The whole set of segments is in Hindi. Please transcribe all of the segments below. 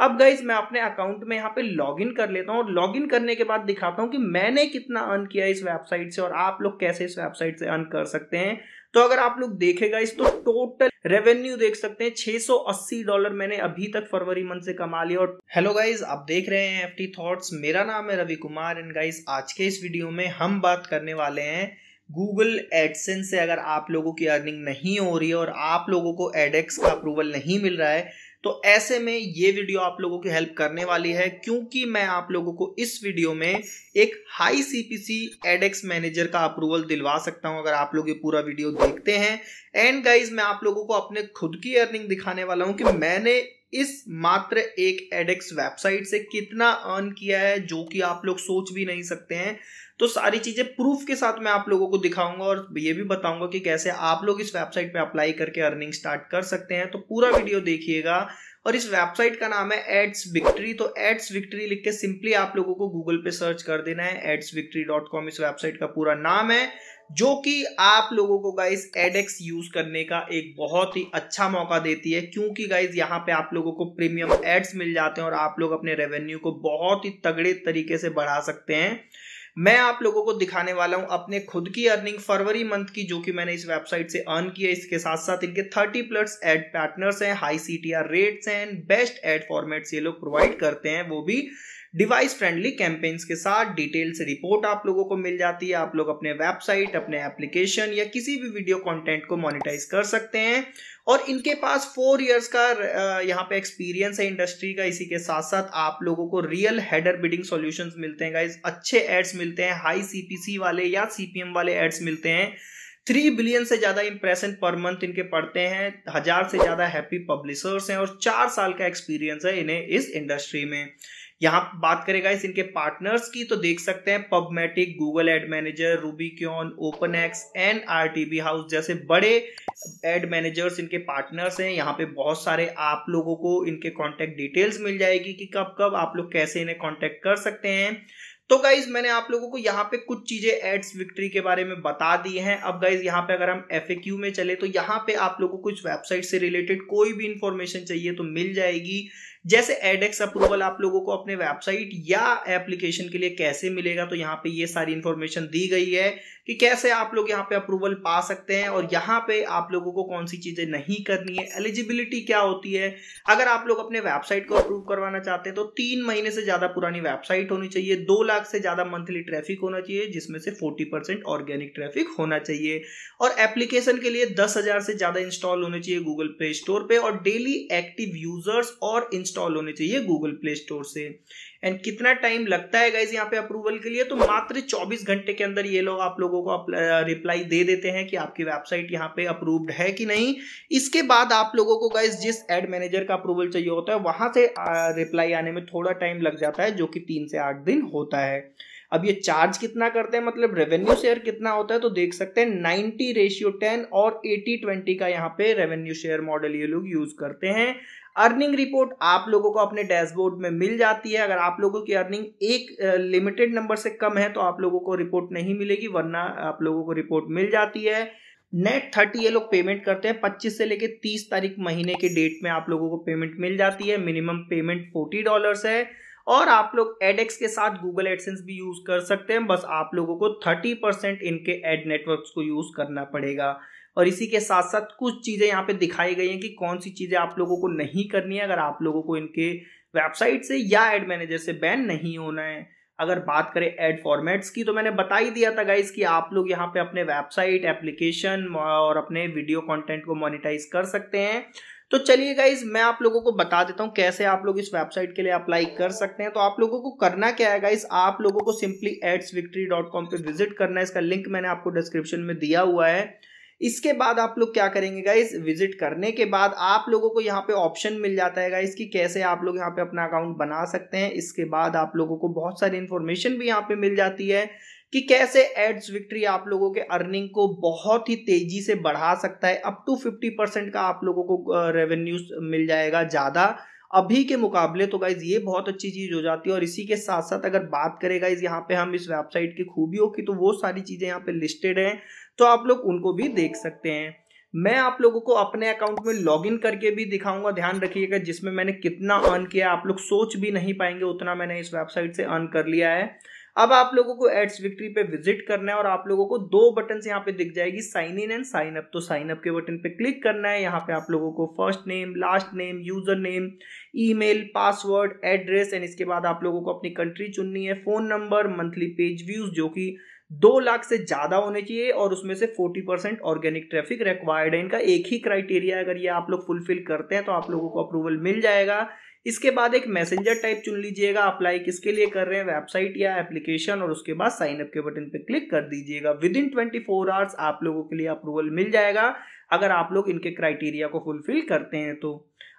अब गाइज मैं अपने अकाउंट में यहाँ पे लॉगिन कर लेता हूँ और लॉगिन करने के बाद दिखाता हूँ कि मैंने कितना अर्न किया इस वेबसाइट से और आप लोग कैसे इस वेबसाइट से अर्न कर सकते हैं तो अगर आप लोग देखेगा इस तो टोटल रेवेन्यू देख सकते हैं 680 डॉलर मैंने अभी तक फरवरी मंथ से कमा लिया और हेलो गाइज आप देख रहे हैं एफटी थॉट्स मेरा नाम है रवि कुमार एंड गाइज आज के इस वीडियो में हम बात करने वाले हैं गूगल एडसेंस से अगर आप लोगों की अर्निंग नहीं हो रही है और आप लोगों को एडेक्स का अप्रूवल नहीं मिल रहा है तो ऐसे में ये वीडियो आप लोगों की हेल्प करने वाली है क्योंकि मैं आप लोगों को इस वीडियो में एक हाई सीपीसी एडेक्स मैनेजर का अप्रूवल दिलवा सकता हूं अगर आप लोग ये पूरा वीडियो देखते हैं एंड गाइज मैं आप लोगों को अपने खुद की अर्निंग दिखाने वाला हूं कि मैंने इस मात्र एक एडेक्स वेबसाइट से कितना अर्न किया है जो कि आप लोग सोच भी नहीं सकते हैं तो सारी चीज़ें प्रूफ के साथ मैं आप लोगों को दिखाऊंगा और ये भी बताऊंगा कि कैसे आप लोग इस वेबसाइट पे अप्लाई करके अर्निंग स्टार्ट कर सकते हैं तो पूरा वीडियो देखिएगा और इस वेबसाइट का नाम है एड्स विक्ट्री तो एड्स विक्ट्री लिख के सिंपली आप लोगों को गूगल पे सर्च कर देना है एड्स विक्ट्री डॉट कॉम इस वेबसाइट का पूरा नाम है जो कि आप लोगों को गाइज एडेक्स यूज करने का एक बहुत ही अच्छा मौका देती है क्योंकि गाइज यहाँ पे आप लोगों को प्रीमियम एड्स मिल जाते हैं और आप लोग अपने रेवेन्यू को बहुत ही तगड़े तरीके से बढ़ा सकते हैं मैं आप लोगों को दिखाने वाला हूं अपने खुद की अर्निंग फरवरी मंथ की जो कि मैंने इस वेबसाइट से अर्न किया है इसके साथ साथ इनके थर्टी प्लस एड पार्टनर्स हैं high C T R rates हैं बेस्ट एड फॉर्मेट्स ये लोग प्रोवाइड करते हैं वो भी डिवाइस फ्रेंडली कैंपेन्स के साथ डिटेल से रिपोर्ट आप लोगों को मिल जाती है आप लोग अपने वेबसाइट अपने एप्लीकेशन या किसी भी वीडियो कंटेंट को मोनिटाइज कर सकते हैं और इनके पास फोर इयर्स का यहाँ पे एक्सपीरियंस है इंडस्ट्री का इसी के साथ साथ आप लोगों को रियल हेडर बिडिंग सॉल्यूशंस मिलते हैं गाइज अच्छे एड्स मिलते हैं हाई सीपीसी वाले या सीपीएम वाले एड्स मिलते हैं थ्री बिलियन से ज़्यादा इंप्रेशन पर मंथ इनके पढ़ते हैं हजार से ज़्यादा हैप्पी पब्लिशर्स हैं और चार साल का एक्सपीरियंस है इन्हें इस इंडस्ट्री में यहाँ बात करेगा इस इनके पार्टनर्स की तो देख सकते हैं PubMatic Google ad manager Rubicon OpenX and R house जैसे बड़े एड मैनेजर्स इनके पार्टनर्स हैं यहाँ पे बहुत सारे आप लोगों को इनके कॉन्टैक्ट डिटेल्स मिल जाएगी कि कब कब आप लोग कैसे इन्हें कॉन्टैक्ट कर सकते हैं तो गाइज मैंने आप लोगों को यहाँ पे कुछ चीजें एड्स विक्ट्री के बारे में बता दी हैं अब गाइज यहाँ पे अगर हम एफ में चले तो यहाँ पे आप लोगों को कुछ वेबसाइट से रिलेटेड कोई भी इंफॉर्मेशन चाहिए तो मिल जाएगी जैसे एडेक्स अप्रूवल आप लोगों को अपने वेबसाइट या एप्लीकेशन के लिए कैसे मिलेगा तो यहाँ पे ये सारी इंफॉर्मेशन दी गई है कि कैसे आप लोग यहाँ पे अप्रूवल पा सकते हैं और यहाँ पे आप लोगों को कौन सी चीज़ें नहीं करनी है एलिजिबिलिटी क्या होती है अगर आप लोग अपने वेबसाइट को अप्रूव करवाना चाहते हैं तो तीन महीने से ज़्यादा पुरानी वेबसाइट होनी चाहिए दो लाख लाख से ज़्यादा मंथली ट्रैफिक होना चाहिए जिसमें से फोर्टी परसेंट ऑर्गेनिक ट्रैफिक होना चाहिए और एप्लीकेशन के लिए दस हज़ार से ज़्यादा इंस्टॉल होने चाहिए गूगल प्ले स्टोर पे और डेली एक्टिव यूजर्स और इंस्टॉल होने चाहिए गूगल प्ले स्टोर से एंड कितना टाइम लगता है गाइज यहाँ पे अप्रूवल के लिए तो मात्र 24 घंटे के अंदर ये लोग आप लोगों को रिप्लाई दे देते हैं कि आपकी वेबसाइट यहाँ पे अप्रूव्ड है कि नहीं इसके बाद आप लोगों को गाइज जिस एड मैनेजर का अप्रूवल चाहिए होता है वहां से रिप्लाई आने में थोड़ा टाइम लग जाता है जो कि तीन से आठ दिन होता है है अब ये चार्ज कितना करते हैं मतलब रेवेन्यू शेयर कितना होता है तो देख सकते हैं नाइनटी रेशियो टेन और एटी ट्वेंटी का यहाँ पे रेवेन्यू शेयर मॉडल ये लोग यूज करते हैं अर्निंग रिपोर्ट आप लोगों को अपने डैशबोर्ड में मिल जाती है अगर आप लोगों की अर्निंग एक लिमिटेड नंबर से कम है तो आप लोगों को रिपोर्ट नहीं मिलेगी वरना आप लोगों को रिपोर्ट मिल जाती है नेट थर्टी ये लोग पेमेंट करते हैं पच्चीस से लेकर तीस तारीख महीने के डेट में आप लोगों को पेमेंट मिल जाती है मिनिमम पेमेंट फोर्टी डॉलर्स है और आप लोग एडेक्स के साथ गूगल एडसेंस भी यूज कर सकते हैं बस आप लोगों को थर्टी परसेंट इनके एड नेटवर्क्स को यूज करना पड़ेगा और इसी के साथ साथ कुछ चीज़ें यहाँ पे दिखाई गई हैं कि कौन सी चीज़ें आप लोगों को नहीं करनी है अगर आप लोगों को इनके वेबसाइट से या एड मैनेजर से बैन नहीं होना है अगर बात करें एड फॉर्मेट्स की तो मैंने बता ही दिया था गाइज कि आप लोग यहाँ पे अपने वेबसाइट एप्लीकेशन और अपने वीडियो कंटेंट को मोनिटाइज कर सकते हैं तो चलिए गाइज मैं आप लोगों को बता देता हूँ कैसे आप लोग इस वेबसाइट के लिए अप्लाई कर सकते हैं तो आप लोगों को करना क्या है गाइज आप लोगों को simply ads victory dot com पर विजिट करना है इसका लिंक मैंने आपको डिस्क्रिप्शन में दिया हुआ है इसके बाद आप लोग क्या करेंगे गाइज विजिट करने के बाद आप लोगों को यहाँ पे ऑप्शन मिल जाता है गाइज कि कैसे आप लोग यहाँ पे अपना अकाउंट बना सकते हैं इसके बाद आप लोगों को बहुत सारी इन्फॉर्मेशन भी यहाँ पे मिल जाती है कि कैसे एड्स विक्ट्री आप लोगों के अर्निंग को बहुत ही तेजी से बढ़ा सकता है अप टू फिफ्टी परसेंट का आप लोगों को रेवेन्यूज मिल जाएगा ज़्यादा अभी के मुकाबले तो गाइज ये बहुत अच्छी चीज़ हो जाती है और इसी के साथ साथ अगर बात करें गाइज यहाँ पे हम इस वेबसाइट की खूबियों की तो वो सारी चीज़ें यहाँ पे लिस्टेड हैं तो आप लोग उनको भी देख सकते हैं मैं आप लोगों को अपने अकाउंट में लॉगिन करके भी दिखाऊंगा ध्यान रखिएगा जिसमें मैंने कितना अर्न किया आप लोग सोच भी नहीं पाएंगे उतना मैंने इस वेबसाइट से अर्न कर लिया है अब आप लोगों को एड्स विक्ट्री पे विजिट करना है और आप लोगों को दो बटन यहाँ पे दिख जाएगी sign in and sign up तो साइन अप के बटन पे क्लिक करना है यहाँ पे आप लोगों को first name last name user name email password address and इसके बाद आप लोगों को अपनी कंट्री चुननी है phone number monthly page views जो कि दो लाख से ज़्यादा होने चाहिए और उसमें से forty percent organic traffic required है इनका एक ही क्राइटेरिया अगर ये आप लोग फुलफिल करते हैं तो आप लोगों को अप्रूवल मिल जाएगा इसके बाद एक मैसेंजर टाइप चुन लीजिएगा अप्लाई किसके लिए कर रहे हैं वेबसाइट या एप्लीकेशन और उसके बाद साइन अप के बटन पर क्लिक कर दीजिएगा within twenty four hours आप लोगों के लिए अप्रूवल मिल जाएगा अगर आप लोग इनके क्राइटेरिया को फुलफिल करते हैं तो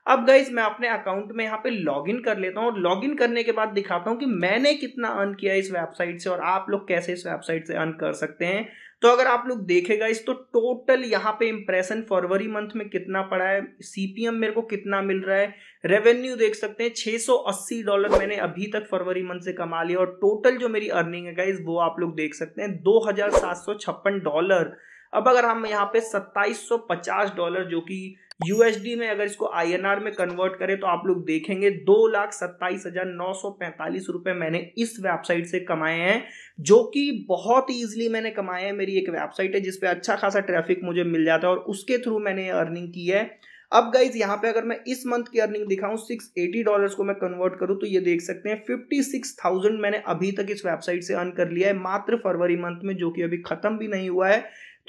अब गाइज मैं अपने अकाउंट में यहाँ पे लॉगिन कर लेता हूँ और लॉगिन करने के बाद दिखाता हूँ कि मैंने कितना अर्न किया इस वेबसाइट से और आप लोग कैसे इस वेबसाइट से अर्न कर सकते हैं तो अगर आप लोग देखेगा इस तो टोटल यहाँ पे इंप्रेशन फरवरी मंथ में कितना पड़ा है सीपीएम मेरे को कितना मिल रहा है रेवेन्यू देख सकते हैं 680 डॉलर मैंने अभी तक फरवरी मंथ से कमा लिया और टोटल जो मेरी अर्निंग है इस वो आप लोग देख सकते हैं दो डॉलर अब अगर हम यहाँ पे 2750 डॉलर जो कि यूएसडी में अगर इसको आईएनआर में कन्वर्ट करें तो आप लोग देखेंगे दो लाख सत्ताईस हजार नौ सौ पैंतालीस रुपये मैंने इस वेबसाइट से कमाए हैं जो कि बहुत ईजिली मैंने कमाए हैं मेरी एक वेबसाइट है जिसपे अच्छा खासा ट्रैफिक मुझे मिल जाता है और उसके थ्रू मैंने अर्निंग की है अब गाइज यहाँ पे अगर मैं इस मंथ की अर्निंग दिखाऊं 680 डॉलर्स को मैं कन्वर्ट करूं तो ये देख सकते हैं 56,000 मैंने अभी तक इस वेबसाइट से अर्न कर लिया है मात्र फरवरी मंथ में जो कि अभी खत्म भी नहीं हुआ है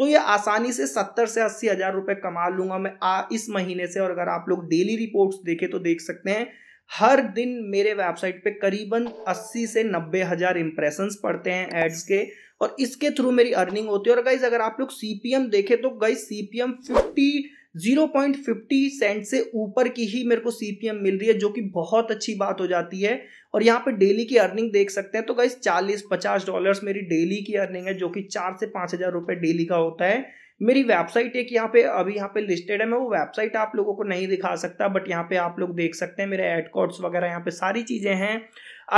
तो ये आसानी से सत्तर से अस्सी हजार रुपए कमा लूंगा मैं आ, इस महीने से और अगर आप लोग डेली रिपोर्ट देखें तो देख सकते हैं हर दिन मेरे वेबसाइट पे करीबन 80 से नब्बे हज़ार इंप्रेशन पड़ते हैं एड्स के और इसके थ्रू मेरी अर्निंग होती है और गाइज अगर आप लोग सी देखें तो गाइज सी पी 0.50 सेंट से ऊपर की ही मेरे को सीपीएम मिल रही है जो कि बहुत अच्छी बात हो जाती है और यहाँ पे डेली की अर्निंग देख सकते हैं तो गाइस 40-50 डॉलर्स मेरी डेली की अर्निंग है जो कि चार से पाँच हज़ार रुपये डेली का होता है मेरी वेबसाइट एक यहाँ पे अभी यहाँ पे लिस्टेड है मैं वो वेबसाइट आप लोगों को नहीं दिखा सकता बट यहाँ पे आप लोग देख सकते हैं मेरे एड कोड्स वगैरह यहाँ पे सारी चीज़ें हैं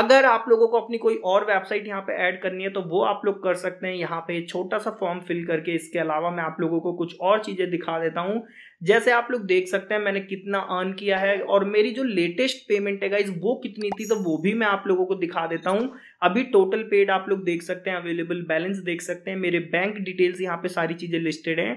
अगर आप लोगों को अपनी कोई और वेबसाइट यहाँ पे ऐड करनी है तो वो आप लोग कर सकते हैं यहाँ पे छोटा सा फॉर्म फिल करके इसके अलावा मैं आप लोगों को कुछ और चीज़ें दिखा देता हूँ जैसे आप लोग देख सकते हैं मैंने कितना अर्न किया है और मेरी जो लेटेस्ट पेमेंट है गाइज वो कितनी थी तो वो भी मैं आप लोगों को दिखा देता हूँ अभी टोटल पेड आप लोग देख सकते हैं अवेलेबल बैलेंस देख सकते हैं मेरे बैंक डिटेल्स यहाँ पे सारी चीज़ें लिस्टेड हैं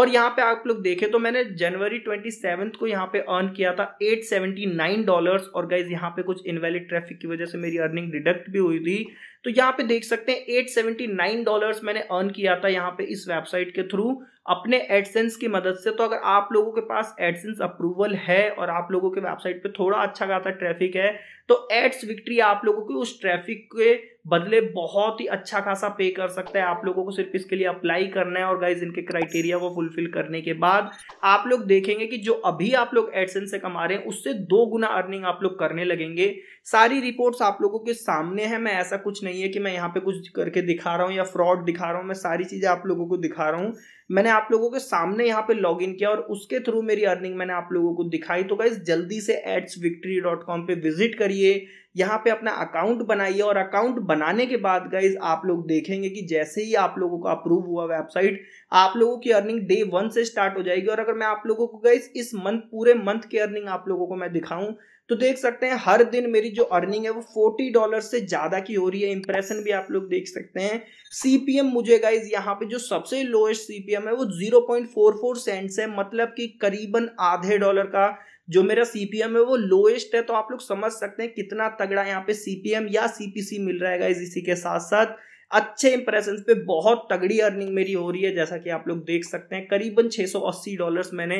और यहाँ पे आप लोग देखें तो मैंने जनवरी ट्वेंटी सेवन्थ को यहाँ पे अर्न किया था एट सेवेंटी नाइन डॉलर्स और गाइज यहाँ पे कुछ इनवैलिड ट्रैफिक की वजह से मेरी अर्निंग डिडक्ट भी हुई थी तो यहाँ पे देख सकते हैं एट सेवेंटी नाइन डॉलर मैंने अर्न किया था यहाँ पे इस वेबसाइट के थ्रू अपने एडसेंस की मदद से तो अगर आप लोगों के पास एडसेंस अप्रूवल है और आप लोगों के वेबसाइट पे थोड़ा अच्छा खासा ट्रैफिक है तो एड्स विक्ट्री आप लोगों की उस ट्रैफिक के बदले बहुत ही अच्छा खासा पे कर सकता है आप लोगों को सिर्फ इसके लिए अप्लाई करना है और गाइज इनके क्राइटेरिया को फुलफिल करने के बाद आप लोग देखेंगे कि जो अभी आप लोग एडसेंस से कमा रहे हैं उससे दो गुना अर्निंग आप लोग करने लगेंगे सारी रिपोर्ट्स आप लोगों के सामने है मैं ऐसा कुछ नहीं है कि मैं यहाँ पे कुछ करके दिखा रहा हूँ या फ्रॉड दिखा रहा हूँ मैं सारी चीज़ें आप लोगों को दिखा रहा हूँ मैंने आप लोगों के सामने यहाँ पे लॉगिन किया और उसके थ्रू मेरी अर्निंग मैंने आप लोगों को दिखाई तो गाइज जल्दी से एड्स विक्ट्री डॉट कॉम पर विजिट करिए यहाँ पे अपना अकाउंट बनाइए और अकाउंट बनाने के बाद गाइज आप लोग देखेंगे कि जैसे ही आप लोगों का अप्रूव हुआ वेबसाइट आप लोगों की अर्निंग डे वन से स्टार्ट हो जाएगी और अगर मैं आप लोगों को गाइज इस मंथ पूरे मंथ की अर्निंग आप लोगों को मैं दिखाऊं तो देख सकते हैं हर दिन मेरी जो अर्निंग है वो फोर्टी डॉलर से ज़्यादा की हो रही है इंप्रेशन भी आप लोग देख सकते हैं सीपीएम मुझे गाइज यहाँ पे जो सबसे लोएस्ट सीपीएम है वो zero point four four cents है मतलब कि करीबन आधे डॉलर का जो मेरा सीपीएम है वो लोएस्ट है तो आप लोग समझ सकते हैं कितना तगड़ा यहाँ पे सीपीएम या सीपीसी मिल रहा है इसी के साथ साथ अच्छे इंप्रेशन पे बहुत तगड़ी अर्निंग मेरी हो रही है जैसा कि आप लोग देख सकते हैं करीबन 680 डॉलर्स मैंने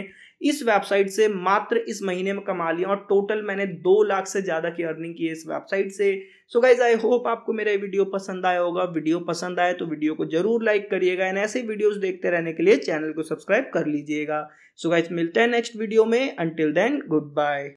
इस वेबसाइट से मात्र इस महीने में कमा लिया और टोटल मैंने दो लाख से ज़्यादा की अर्निंग की है इस वेबसाइट से सो गाइज आई होप आपको मेरा वीडियो पसंद आया होगा वीडियो पसंद आए तो वीडियो को जरूर लाइक करिएगा एंड ऐसे वीडियोज़ देखते रहने के लिए चैनल को सब्सक्राइब कर लीजिएगा सो गाइज मिलते हैं नेक्स्ट वीडियो में अंटिल देन गुड बाय